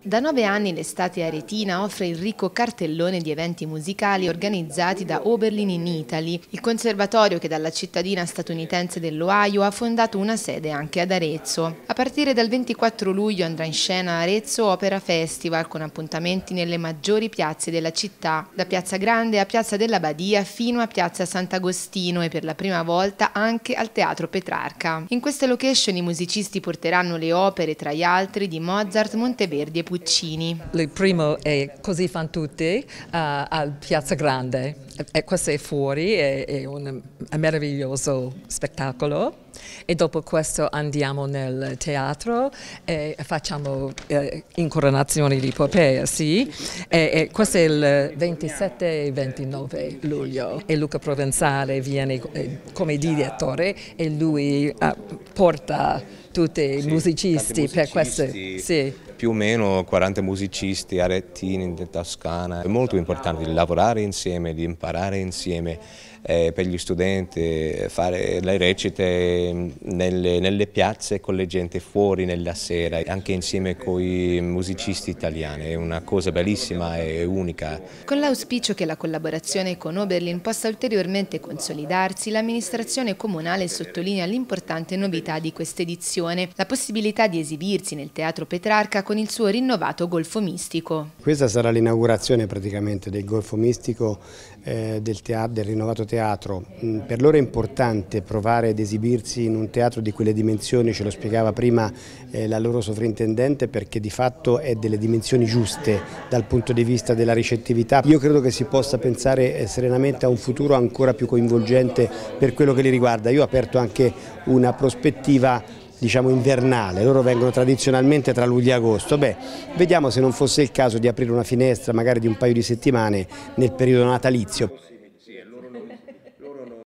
Da nove anni l'estate aretina offre il ricco cartellone di eventi musicali organizzati da Oberlin in Italy, il conservatorio che dalla cittadina statunitense dell'Ohio ha fondato una sede anche ad Arezzo. A partire dal 24 luglio andrà in scena Arezzo Opera Festival con appuntamenti nelle maggiori piazze della città, da Piazza Grande a Piazza della Badia fino a Piazza Sant'Agostino e per la prima volta anche al Teatro Petrarca. In queste location i musicisti porteranno le opere, tra gli altri, di Mozart, Montevideo, Monteverdi e Puccini. Il primo è Così fan tutti uh, al Piazza Grande. E questo è fuori, è, è un meraviglioso spettacolo e dopo questo andiamo nel teatro e facciamo eh, incoronazioni di Popea, sì, e, e questo è il 27 e 29 luglio e Luca Provenzale viene eh, come direttore e lui eh, porta tutti i sì, musicisti, per queste... Sì. Più o meno 40 musicisti arettini in Toscana. È molto importante di lavorare insieme, di imparare insieme eh, per gli studenti, fare le recite Ehm, nelle, nelle, piazze con le gente fuori nella sera, anche insieme con i musicisti italiani, è una cosa bellissima e unica. Con l'auspicio che la collaborazione con Oberlin possa ulteriormente consolidarsi, l'amministrazione comunale sottolinea l'importante novità di questa edizione, la possibilità di esibirsi nel Teatro Petrarca con il suo rinnovato Golfo Mistico. Questa sarà l'inaugurazione praticamente del Golfo Mistico eh, del, teatro, del rinnovato teatro. Mm, per loro è importante provare ad esibirsi ragazzi in un teatro di quelle dimensioni, ce lo spiegava prima eh, la loro sovrintendente, perché di fatto è delle dimensioni giuste dal punto di vista della ricettività. Io credo che si possa pensare eh, serenamente a un futuro ancora più coinvolgente per quello che li riguarda. Io ho aperto anche una prospettiva diciamo invernale, loro vengono tradizionalmente tra luglio e agosto, beh vediamo se non fosse il caso di aprire una finestra magari di un paio di settimane nel periodo natalizio.